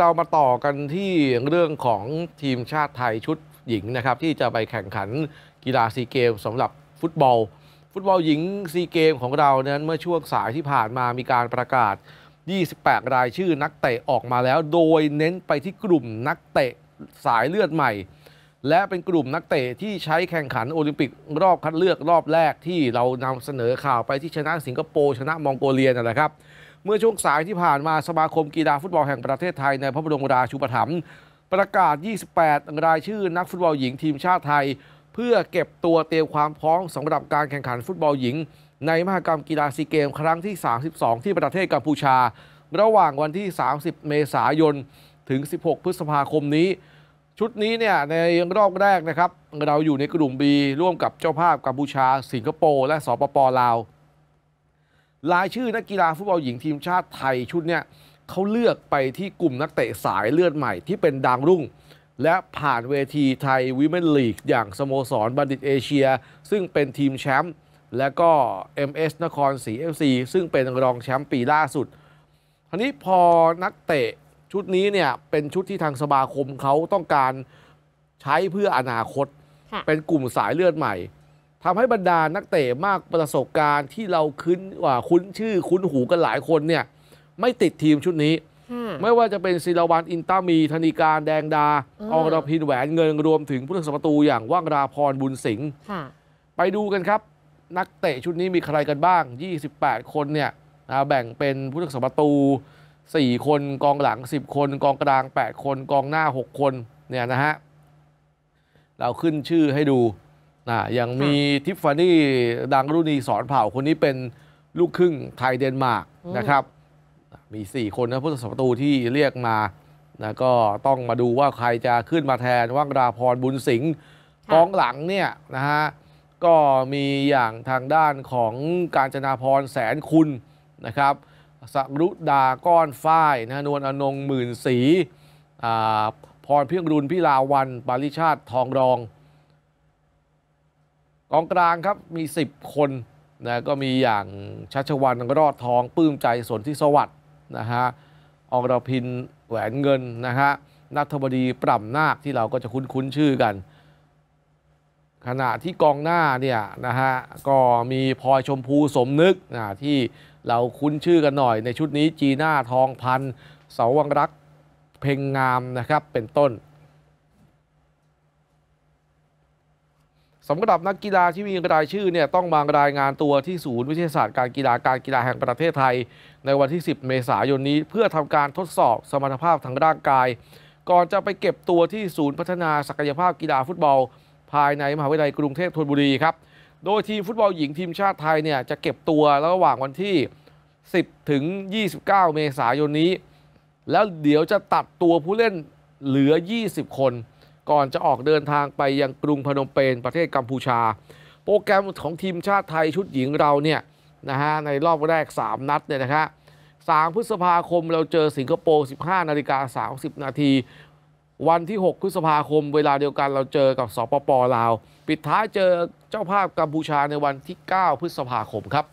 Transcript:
เรามาต่อกันที่เรื่องของทีมชาติไทยชุดหญิงนะครับ ที่จะไปแข่งขันกีฬาซีเกมสำหรับ ฟุตบอล ฟุตบอลหญิงซีเกมของเรานั้นเมื่อช่วงสายที่ผ่านมามีการประกาศ 28 รายชื่อนักเตะออกมาแล้ว โดยเน้นไปที่กลุ่มนักเตะสายเลือดใหม่ และเป็นกลุ่มนักเตะที่ใช้แข่งขันโอลิมปิกรอบคัดเลือกรอบแรกที่เรานำเสนอข่าวไปที่ชนะสิงคโปร์ชนะมองโกเลียนะครับเมื่อช่วงสายที่ผ่านมาสมาคมกีฬาฟุตบอลแห่งประเทศไทยในพระบรมราชูปถัมภ์ประกาศ 28 ราย ชื่อนักฟุตบอลหญิงทีมชาติไทย เพื่อเก็บตัวเตรียมความพร้อมสำหรับการแข่งขันฟุตบอลหญิง ในมหกรรมกีฬาซีเกม ครั้งที่ 32 ที่ประเทศกัมพูชา ระหว่างวันที่ 30 เมษายน ถึง 16 พฤษภาคมนี้ ชุดนี้เนี่ยในรอบแรกนะครับ เราอยู่ในกลุ่ม B ร่วมกับเจ้าภาพกัมพูชาสิงคโปร์และสปปลาวรายชื่อนักกีฬาฟุตบอลหญิงทีมชาติไทยชุดเนี้ยเขาเลือกไปที่กลุ่มนักเตะสายเลือดใหม่ ที่เป็นดังรุ่ง และผ่านเวทีไทยวิม e ลี e อย่างสโมสรบัณฑิตเอเชีย ซึ่งเป็นทีมแชมป์และก็ MS นครศรีเซีซึ่งเป็นรองแชมป์ปีล่าสุดทีนี้พอนักเตะชุดนี้เนี่ยเป็นชุดที่ทางสมาคมเขาต้องการใช้เพื่ออนาคตเป็นกลุ่มสายเลือดใหม่ทำให้บรรดานักเตะมากประสบการณ์ที่เราคุ้นว่าคุ้นชื่อคุ้นหูกันหลายคนเนี่ย ไม่ติดทีมชุดนี้ ไม่ว่าจะเป็นศิลวันอินตามีธนิการแดงดา อองรพินแหวนเงินรวมถึงผู้เล่นาประตู อย่างว่างราพรบุญสิงห์ไปดูกันครับ นักเตะชุดนี้มีใครกันบ้าง 28 คนเนี่ยแบ่งเป็นผู้เล่นาประตู4 คนกองหลัง 10 คน กองกลาง 8 คนกองหน้า 6 คนเนี่ยนะฮะเราขึ้นชื่อให้ดูนะอย่างมีทิฟฟานี่ดังรุนีสอนเผ่า คนนี้เป็นลูกครึ่งไทยเดนมาร์กนะครับ มี 4 คนนะ ผู้สาประตูที่เรียกมานะก็ต้องมาดูว่าใครจะขึ้นมาแทนว่างราพรบุญสิงห์กองหลังเนี่ยนะฮะ ก็มีอย่างทางด้านของการจนาพรแสนคุณนะครับสรุดาก้อนฝ้ายนะนวลอนงหมื่นศรีพรเพียงรุนพิลาวันปาริชาติทองรองกองกลางครับ มี 10 คนนะก็มีอย่างชัชวันรอดทอง ปื้มใจ สนที่สวัสด์นะฮะอกรพิน แหวนเงินนะฮะนัทบดี ปรำนาค ที่เราก็จะคุ้นชื่อกัน ขณะที่กองหน้าเนี่ยนะฮะก็มีพลอยชมพูสมนึกนะที่เราคุ้นชื่อกันหน่อย ในชุดนี้จีน่าทองพันเสาวังรักเพ่งงามนะครับ เป็นต้นสำหรับนักกีฬาที่มีรายชื่อเนี่ยต้องมารายงานตัวที่ศูนย์วิทยาศาสตร์การกีฬาการกีฬาแห่งประเทศไทย ในวันที่ 10 เมษายนนี้ เพื่อทำการทดสอบสมรรถภาพทางร่างกาย ก่อนจะไปเก็บตัวที่ศูนย์พัฒนาศักยภาพกีฬาฟุตบอล ภายในมหาวิทยาลัยกรุงเทพธนบุรีครับโดยทีมฟุตบอลหญิงทีมชาติไทยเนี่ยจะเก็บตัวระหว่างวันที่ 10 ถึง 29 เมษายนนี้ แล้วเดี๋ยวจะตัดตัวผู้เล่นเหลือ 20 คนก่อนจะออกเดินทางไปยังกรุงพนมเปญประเทศกัมพูชา โปรแกรมของทีมชาติไทยชุดหญิงเราเนี่ยนะฮะในรอบแรก 3 นัดเนี่ยนะครับ3พฤษภาคมเราเจอสิงคโปร์ 15 นาฬิกา 30 นาทีวันที่ 6 พฤษภาคม เวลาเดียวกันเราเจอกับสปปลาว ปิดท้ายเจอเจ้าภาพกัมพูชาในวันที่ 9 พฤษภาคมครับ